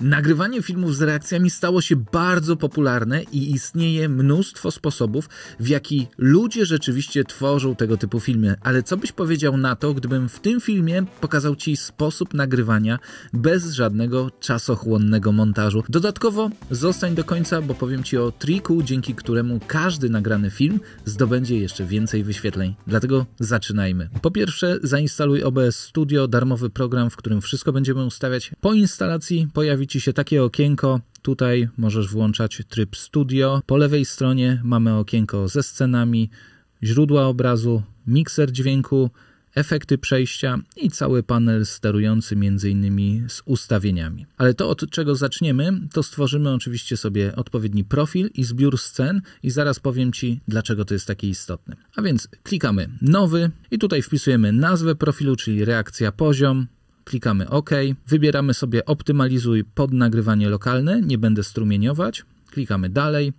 Nagrywanie filmów z reakcjami stało się bardzo popularne i istnieje mnóstwo sposobów, w jaki ludzie rzeczywiście tworzą tego typu filmy. Ale co byś powiedział na to, gdybym w tym filmie pokazał ci sposób nagrywania bez żadnego czasochłonnego montażu? Dodatkowo zostań do końca, bo powiem ci o triku, dzięki któremu każdy nagrany film zdobędzie jeszcze więcej wyświetleń. Dlatego zaczynajmy. Po pierwsze, zainstaluj OBS Studio, darmowy program, w którym wszystko będziemy ustawiać. Po instalacji pojawi ci się takie okienko. Tutaj możesz włączać tryb studio. Po lewej stronie mamy okienko ze scenami, źródła obrazu, mikser dźwięku, efekty przejścia i cały panel sterujący m.in. z ustawieniami. Ale to od czego zaczniemy, to stworzymy oczywiście sobie odpowiedni profil i zbiór scen i zaraz powiem Ci dlaczego to jest takie istotne. A więc klikamy nowy i tutaj wpisujemy nazwę profilu, czyli reakcja poziom, klikamy OK, wybieramy sobie optymalizuj pod nagrywanie lokalne, nie będę strumieniować, klikamy dalej,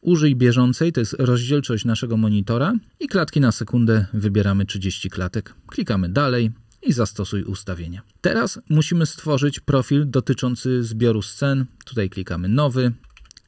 użyj bieżącej, to jest rozdzielczość naszego monitora i klatki na sekundę wybieramy 30 klatek, klikamy dalej, i zastosuj ustawienia. Teraz musimy stworzyć profil dotyczący zbioru scen. Tutaj klikamy nowy,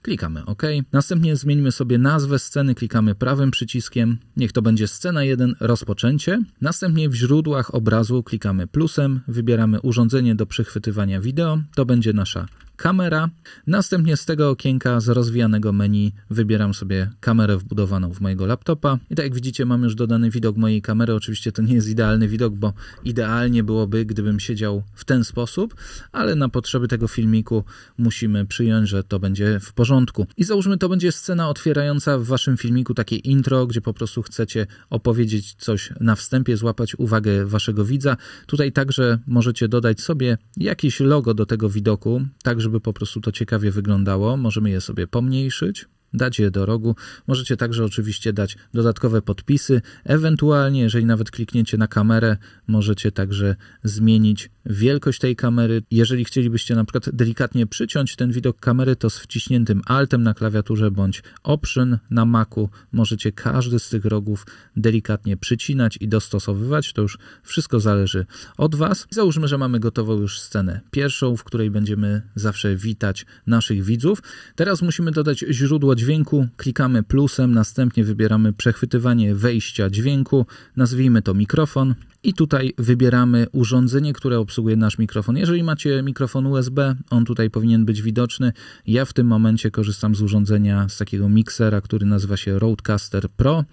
Klikamy OK. Następnie zmieńmy sobie nazwę sceny, klikamy prawym przyciskiem. Niech to będzie scena 1, rozpoczęcie. Następnie w źródłach obrazu klikamy plusem, wybieramy urządzenie do przechwytywania wideo. To będzie nasza kamera. Następnie z tego okienka z rozwijanego menu wybieram sobie kamerę wbudowaną w mojego laptopa. I tak jak widzicie, mam już dodany widok mojej kamery. Oczywiście to nie jest idealny widok, bo idealnie byłoby, gdybym siedział w ten sposób, ale na potrzeby tego filmiku musimy przyjąć, że to będzie w porządku. I załóżmy, to będzie scena otwierająca w waszym filmiku takie intro, gdzie po prostu chcecie opowiedzieć coś na wstępie, złapać uwagę waszego widza. Tutaj także możecie dodać sobie jakieś logo do tego widoku, także żeby po prostu to ciekawie wyglądało. Możemy je sobie pomniejszyć, dać je do rogu. Możecie także oczywiście dać dodatkowe podpisy. Ewentualnie, jeżeli nawet klikniecie na kamerę, możecie także zmienić wielkość tej kamery. Jeżeli chcielibyście na przykład delikatnie przyciąć ten widok kamery, to z wciśniętym altem na klawiaturze bądź option na Macu możecie każdy z tych rogów delikatnie przycinać i dostosowywać. To już wszystko zależy od Was. Załóżmy, że mamy gotową już scenę pierwszą, w której będziemy zawsze witać naszych widzów. Teraz musimy dodać źródło dźwięku dźwięku, klikamy plusem, następnie wybieramy przechwytywanie wejścia dźwięku, nazwijmy to mikrofon, i tutaj wybieramy urządzenie, które obsługuje nasz mikrofon. Jeżeli macie mikrofon USB, on tutaj powinien być widoczny. Ja w tym momencie korzystam z urządzenia, z takiego miksera, który nazywa się Roadcaster Pro.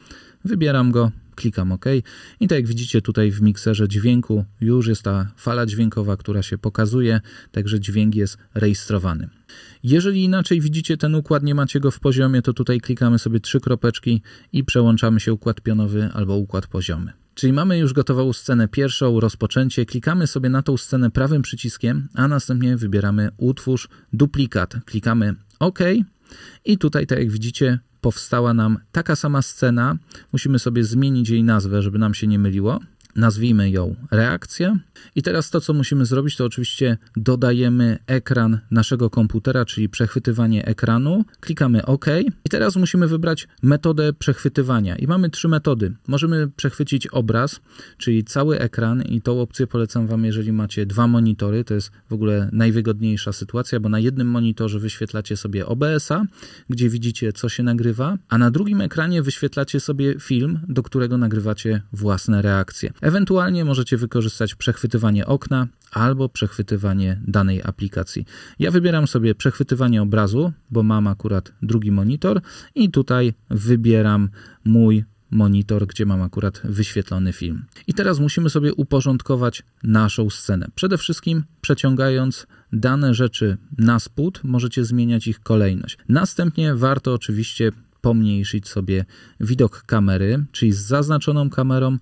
Wybieram go, klikam OK. I tak jak widzicie tutaj w mikserze dźwięku już jest ta fala dźwiękowa, która się pokazuje, także dźwięk jest rejestrowany. Jeżeli inaczej widzicie ten układ, nie macie go w poziomie, to tutaj klikamy sobie trzy kropeczki i przełączamy się układ pionowy albo układ poziomy. Czyli mamy już gotową scenę pierwszą, rozpoczęcie. Klikamy sobie na tą scenę prawym przyciskiem, a następnie wybieramy utwórz duplikat. Klikamy OK i tutaj, tak jak widzicie, powstała nam taka sama scena. Musimy sobie zmienić jej nazwę, żeby nam się nie myliło nazwijmy ją reakcja. I teraz to, co musimy zrobić, to oczywiście dodajemy ekran naszego komputera, czyli przechwytywanie ekranu. Klikamy OK. I teraz musimy wybrać metodę przechwytywania. I mamy trzy metody. Możemy przechwycić obraz, czyli cały ekran, i tą opcję polecam Wam, jeżeli macie dwa monitory. To jest w ogóle najwygodniejsza sytuacja, bo na jednym monitorze wyświetlacie sobie OBS-a, gdzie widzicie, co się nagrywa, a na drugim ekranie wyświetlacie sobie film, do którego nagrywacie własne reakcje. Ewentualnie możecie wykorzystać przechwytywanie okna albo przechwytywanie danej aplikacji. Ja wybieram sobie przechwytywanie obrazu, bo mam akurat drugi monitor i tutaj wybieram mój monitor, gdzie mam akurat wyświetlony film. I teraz musimy sobie uporządkować naszą scenę. Przede wszystkim przeciągając dane rzeczy na spód, możecie zmieniać ich kolejność. Następnie warto oczywiście pomniejszyć sobie widok kamery, czyli z zaznaczoną kamerą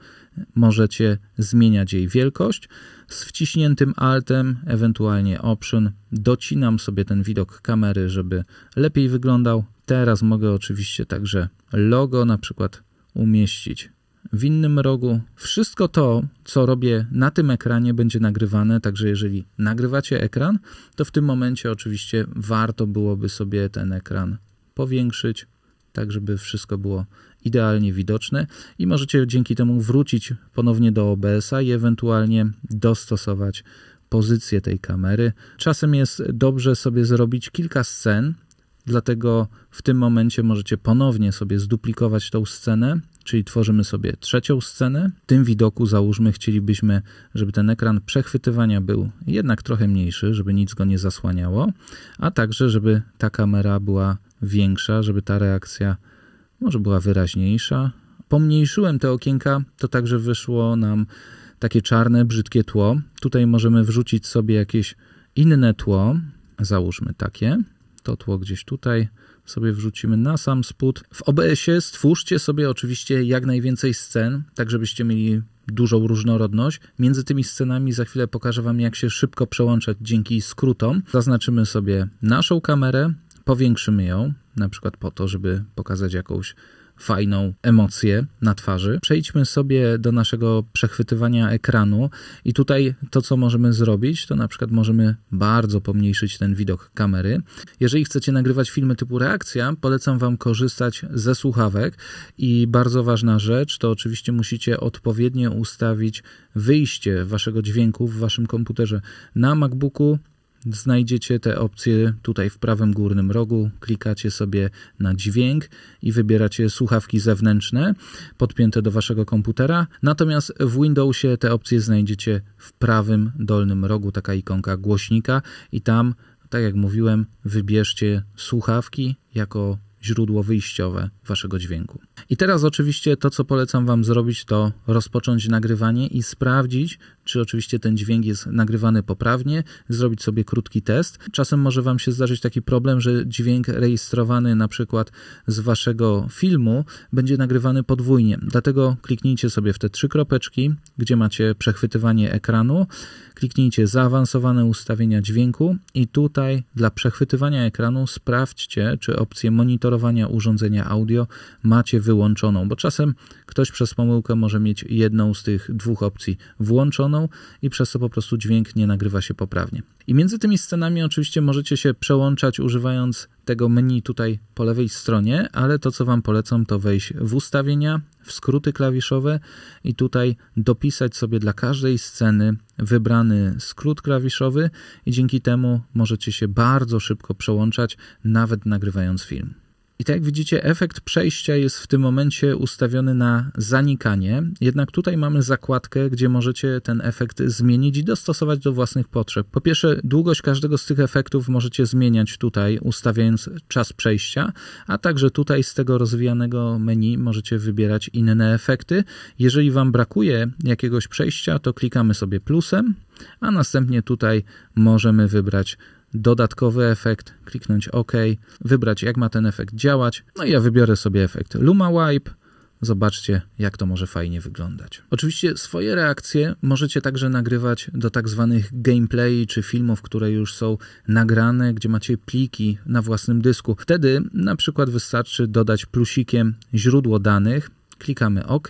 możecie zmieniać jej wielkość. Z wciśniętym Altem, ewentualnie Option, docinam sobie ten widok kamery, żeby lepiej wyglądał. Teraz mogę oczywiście także logo na przykład umieścić w innym rogu. Wszystko to, co robię na tym ekranie, będzie nagrywane, także jeżeli nagrywacie ekran, to w tym momencie oczywiście warto byłoby sobie ten ekran powiększyć, tak żeby wszystko było idealnie widoczne i możecie dzięki temu wrócić ponownie do OBS-a i ewentualnie dostosować pozycję tej kamery. Czasem jest dobrze sobie zrobić kilka scen, dlatego w tym momencie możecie ponownie sobie zduplikować tą scenę, czyli tworzymy sobie trzecią scenę. W tym widoku załóżmy chcielibyśmy, żeby ten ekran przechwytywania był jednak trochę mniejszy, żeby nic go nie zasłaniało, a także żeby ta kamera była większa, żeby ta reakcja może była wyraźniejsza. Pomniejszyłem te okienka, to także wyszło nam takie czarne, brzydkie tło. Tutaj możemy wrzucić sobie jakieś inne tło, załóżmy takie. To tło gdzieś tutaj sobie wrzucimy na sam spód. W OBS-ie stwórzcie sobie oczywiście jak najwięcej scen, tak żebyście mieli dużą różnorodność. Między tymi scenami za chwilę pokażę Wam, jak się szybko przełączać dzięki skrótom. Zaznaczymy sobie naszą kamerę, powiększymy ją, na przykład po to, żeby pokazać jakąś fajną emocję na twarzy. Przejdźmy sobie do naszego przechwytywania ekranu i tutaj to, co możemy zrobić, to na przykład możemy bardzo pomniejszyć ten widok kamery. Jeżeli chcecie nagrywać filmy typu reakcja, polecam Wam korzystać ze słuchawek i bardzo ważna rzecz, to oczywiście musicie odpowiednio ustawić wyjście Waszego dźwięku w Waszym komputerze. Na MacBooku Znajdziecie te opcje tutaj w prawym górnym rogu. Klikacie sobie na dźwięk i wybieracie słuchawki zewnętrzne podpięte do waszego komputera. Natomiast w Windowsie te opcje znajdziecie w prawym dolnym rogu, taka ikonka głośnika, i tam, tak jak mówiłem, wybierzcie słuchawki jako źródło wyjściowe waszego dźwięku. I teraz oczywiście to, co polecam wam zrobić, to rozpocząć nagrywanie i sprawdzić, czy oczywiście ten dźwięk jest nagrywany poprawnie, zrobić sobie krótki test. Czasem może Wam się zdarzyć taki problem, że dźwięk rejestrowany na przykład z Waszego filmu będzie nagrywany podwójnie. Dlatego kliknijcie sobie w te trzy kropeczki, gdzie macie przechwytywanie ekranu, kliknijcie zaawansowane ustawienia dźwięku i tutaj dla przechwytywania ekranu sprawdźcie, czy opcję monitorowania urządzenia audio macie wyłączoną, bo czasem ktoś przez pomyłkę może mieć jedną z tych dwóch opcji włączoną i przez to po prostu dźwięk nie nagrywa się poprawnie. I między tymi scenami oczywiście możecie się przełączać używając tego menu tutaj po lewej stronie, ale to co Wam polecam to wejść w ustawienia, w skróty klawiszowe i tutaj dopisać sobie dla każdej sceny wybrany skrót klawiszowy i dzięki temu możecie się bardzo szybko przełączać, nawet nagrywając film. I tak jak widzicie, efekt przejścia jest w tym momencie ustawiony na zanikanie, jednak tutaj mamy zakładkę, gdzie możecie ten efekt zmienić i dostosować do własnych potrzeb. Po pierwsze, długość każdego z tych efektów możecie zmieniać tutaj, ustawiając czas przejścia, a także tutaj z tego rozwijanego menu możecie wybierać inne efekty. Jeżeli Wam brakuje jakiegoś przejścia, to klikamy sobie plusem, a następnie tutaj możemy wybrać dodatkowy efekt, kliknąć OK, wybrać jak ma ten efekt działać. No i ja wybiorę sobie efekt Luma Wipe. Zobaczcie, jak to może fajnie wyglądać. Oczywiście swoje reakcje możecie także nagrywać do tak zwanych gameplay czy filmów, które już są nagrane, gdzie macie pliki na własnym dysku. Wtedy na przykład wystarczy dodać plusikiem źródło danych, klikamy OK,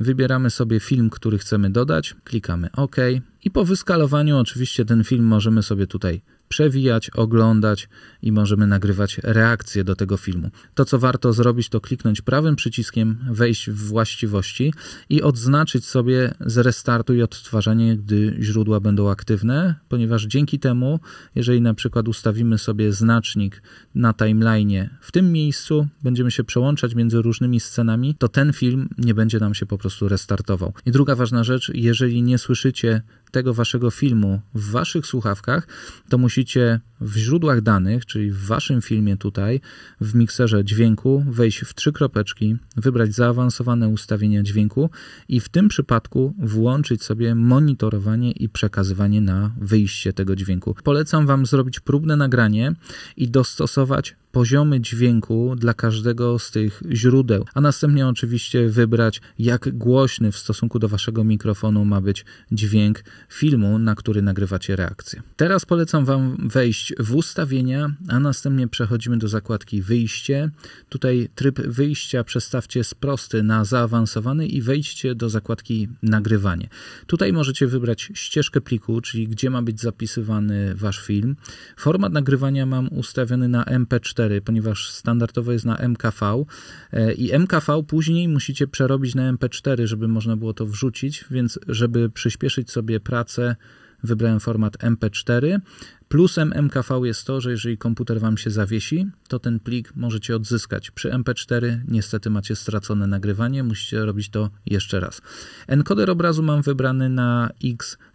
wybieramy sobie film, który chcemy dodać, klikamy OK i po wyskalowaniu oczywiście ten film możemy sobie tutaj przewijać, oglądać i możemy nagrywać reakcje do tego filmu. To, co warto zrobić, to kliknąć prawym przyciskiem, wejść w właściwości i odznaczyć sobie zrestartuj odtwarzanie, gdy źródła będą aktywne, ponieważ dzięki temu, jeżeli na przykład ustawimy sobie znacznik na timeline w tym miejscu, będziemy się przełączać między różnymi scenami, to ten film nie będzie nam się po prostu restartował. I druga ważna rzecz, jeżeli nie słyszycie tego waszego filmu w waszych słuchawkach, to musicie w źródłach danych, czyli w waszym filmie tutaj, w mikserze dźwięku, wejść w trzy kropeczki, wybrać zaawansowane ustawienia dźwięku i w tym przypadku włączyć sobie monitorowanie i przekazywanie na wyjście tego dźwięku. Polecam wam zrobić próbne nagranie i dostosować poziomy dźwięku dla każdego z tych źródeł, a następnie oczywiście wybrać, jak głośny w stosunku do waszego mikrofonu ma być dźwięk filmu, na który nagrywacie reakcję. Teraz polecam wam wejść w ustawienia, a następnie przechodzimy do zakładki wyjście. Tutaj tryb wyjścia przestawcie z prosty na zaawansowany i wejdźcie do zakładki nagrywanie. Tutaj możecie wybrać ścieżkę pliku, czyli gdzie ma być zapisywany wasz film. Format nagrywania mam ustawiony na MP4 ponieważ standardowo jest na MKV e, i MKV później musicie przerobić na MP4, żeby można było to wrzucić, więc żeby przyspieszyć sobie pracę wybrałem format MP4. Plusem MKV jest to, że jeżeli komputer Wam się zawiesi, to ten plik możecie odzyskać. Przy MP4 niestety macie stracone nagrywanie, musicie robić to jeszcze raz. Encoder obrazu mam wybrany na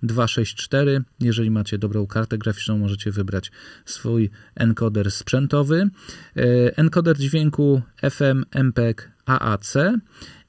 X264. Jeżeli macie dobrą kartę graficzną, możecie wybrać swój encoder sprzętowy. E, encoder dźwięku FM, MPEG, AAC.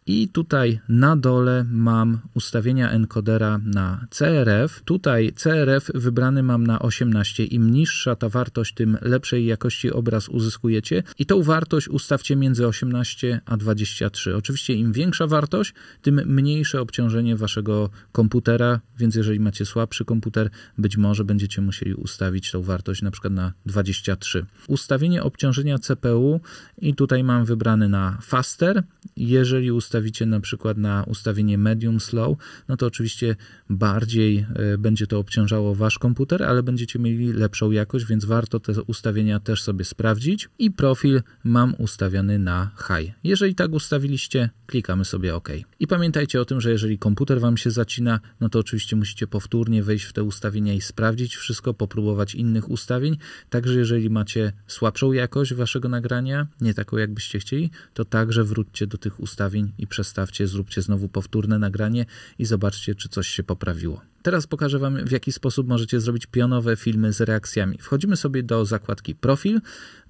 I tutaj na dole mam ustawienia encodera na CRF. Tutaj CRF wybrany mam na 18. Im niższa ta wartość, tym lepszej jakości obraz uzyskujecie. I tą wartość ustawcie między 18 a 23. Oczywiście im większa wartość, tym mniejsze obciążenie waszego komputera, więc jeżeli macie słabszy komputer, być może będziecie musieli ustawić tą wartość na przykład na 23. Ustawienie obciążenia CPU i tutaj mam wybrany na faster. Jeżeli ustawicie ustawicie na przykład na ustawienie medium slow, no to oczywiście bardziej e, będzie to obciążało wasz komputer, ale będziecie mieli lepszą jakość, więc warto te ustawienia też sobie sprawdzić. I profil mam ustawiony na high. Jeżeli tak ustawiliście, klikamy sobie OK. I pamiętajcie o tym, że jeżeli komputer wam się zacina, no to oczywiście musicie powtórnie wejść w te ustawienia i sprawdzić wszystko, popróbować innych ustawień. Także jeżeli macie słabszą jakość waszego nagrania, nie taką jakbyście chcieli, to także wróćcie do tych ustawień i przestawcie, zróbcie znowu powtórne nagranie i zobaczcie, czy coś się poprawiło. Teraz pokażę Wam, w jaki sposób możecie zrobić pionowe filmy z reakcjami. Wchodzimy sobie do zakładki Profil,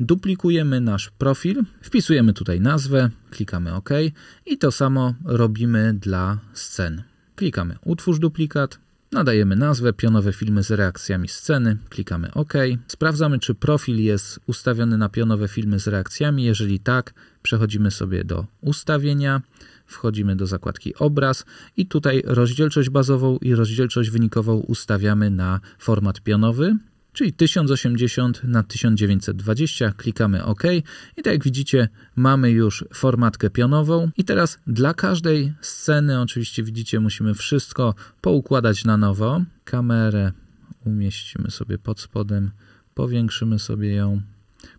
duplikujemy nasz profil, wpisujemy tutaj nazwę, klikamy OK i to samo robimy dla scen. Klikamy Utwórz duplikat, Nadajemy nazwę, pionowe filmy z reakcjami sceny, klikamy OK. Sprawdzamy, czy profil jest ustawiony na pionowe filmy z reakcjami. Jeżeli tak, Przechodzimy sobie do ustawienia, wchodzimy do zakładki obraz i tutaj rozdzielczość bazową i rozdzielczość wynikową ustawiamy na format pionowy, czyli 1080 na 1920. Klikamy OK i tak jak widzicie, mamy już formatkę pionową. I teraz dla każdej sceny, oczywiście widzicie, musimy wszystko poukładać na nowo. Kamerę umieścimy sobie pod spodem, powiększymy sobie ją.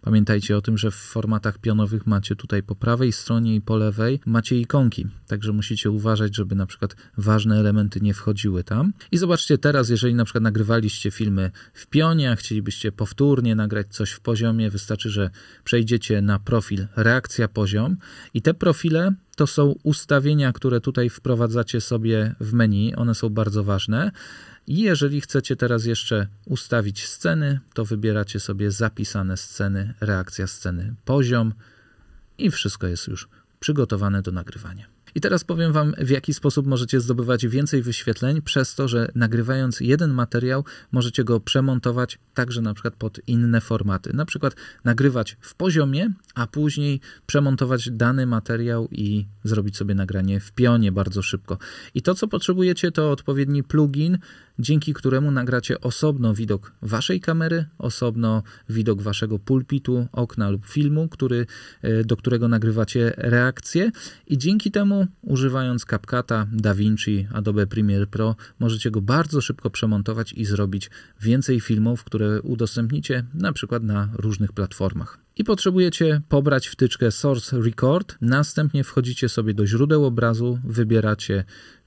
Pamiętajcie o tym, że w formatach pionowych macie tutaj po prawej stronie i po lewej macie ikonki, także musicie uważać, żeby na przykład ważne elementy nie wchodziły tam. I zobaczcie teraz, jeżeli na przykład nagrywaliście filmy w pionie, a chcielibyście powtórnie nagrać coś w poziomie, wystarczy, że przejdziecie na profil reakcja poziom i te profile to są ustawienia, które tutaj wprowadzacie sobie w menu. One są bardzo ważne. I jeżeli chcecie teraz jeszcze ustawić sceny, to wybieracie sobie zapisane sceny, reakcja sceny, poziom i wszystko jest już przygotowane do nagrywania. I teraz powiem Wam, w jaki sposób możecie zdobywać więcej wyświetleń, przez to, że nagrywając jeden materiał, możecie go przemontować także na przykład pod inne formaty. Na przykład nagrywać w poziomie, a później przemontować dany materiał i zrobić sobie nagranie w pionie bardzo szybko. I to, co potrzebujecie, to odpowiedni plugin, dzięki któremu nagracie osobno widok waszej kamery, osobno widok waszego pulpitu, okna lub filmu, który, e, do którego nagrywacie reakcję i dzięki temu używając CapCut'a, DaVinci, Adobe Premiere Pro możecie go bardzo szybko przemontować i zrobić więcej filmów, które udostępnicie na przykład na różnych platformach. I potrzebujecie pobrać wtyczkę Source Record, następnie wchodzicie sobie do źródeł obrazu, wybieracie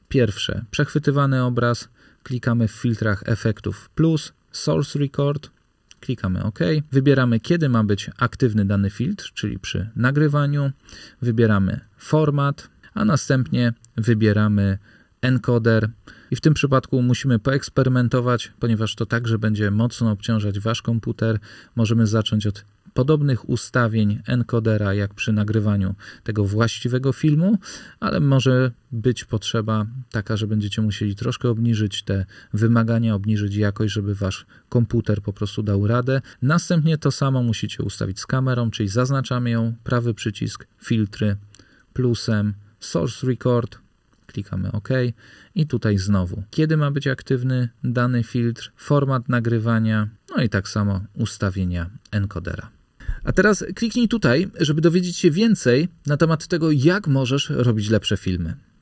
pierwsze przechwytywany obraz, klikamy w filtrach efektów plus, source record, klikamy OK. Wybieramy, kiedy ma być aktywny dany filtr, czyli przy nagrywaniu. Wybieramy format, a następnie wybieramy encoder. I w tym przypadku musimy poeksperymentować, ponieważ to także będzie mocno obciążać Wasz komputer. Możemy zacząć od podobnych ustawień encodera jak przy nagrywaniu tego właściwego filmu, ale może być potrzeba taka, że będziecie musieli troszkę obniżyć te wymagania, obniżyć jakość, żeby wasz komputer po prostu dał radę. Następnie to samo musicie ustawić z kamerą, czyli zaznaczamy ją, prawy przycisk, filtry, plusem, source record, klikamy OK i tutaj znowu, kiedy ma być aktywny dany filtr, format nagrywania, no i tak samo ustawienia encodera. A teraz kliknij tutaj, żeby dowiedzieć się więcej na temat tego, jak możesz robić lepsze filmy.